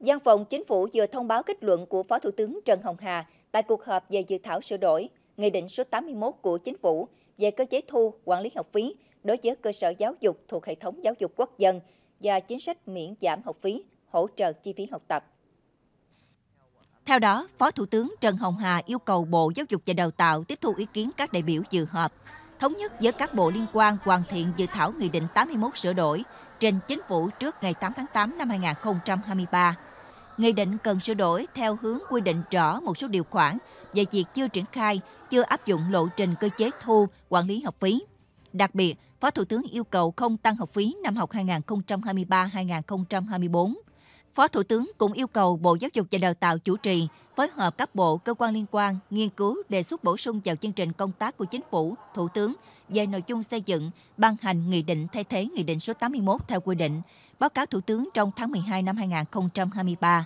Văn phòng Chính phủ vừa thông báo kết luận của Phó Thủ tướng Trần Hồng Hà tại cuộc họp về dự thảo sửa đổi Nghị định số 81 của Chính phủ về cơ chế thu, quản lý học phí đối với cơ sở giáo dục thuộc hệ thống giáo dục quốc dân và chính sách miễn giảm học phí, hỗ trợ chi phí học tập. Theo đó, Phó Thủ tướng Trần Hồng Hà yêu cầu Bộ Giáo dục và Đào tạo tiếp thu ý kiến các đại biểu dự họp, thống nhất với các bộ liên quan hoàn thiện dự thảo Nghị định 81 sửa đổi, trên chính phủ trước ngày 8 tháng 8 năm 2023. Nghị định cần sửa đổi theo hướng quy định rõ một số điều khoản về việc chưa triển khai, chưa áp dụng lộ trình cơ chế thu, quản lý học phí. Đặc biệt, Phó Thủ tướng yêu cầu không tăng học phí năm học 2023-2024. Phó Thủ tướng cũng yêu cầu Bộ Giáo dục và Đào tạo chủ trì phối hợp các bộ, cơ quan liên quan nghiên cứu đề xuất bổ sung vào chương trình công tác của chính phủ, thủ tướng về nội dung xây dựng, ban hành nghị định thay thế nghị định số 81 theo quy định, báo cáo thủ tướng trong tháng 12 năm 2023.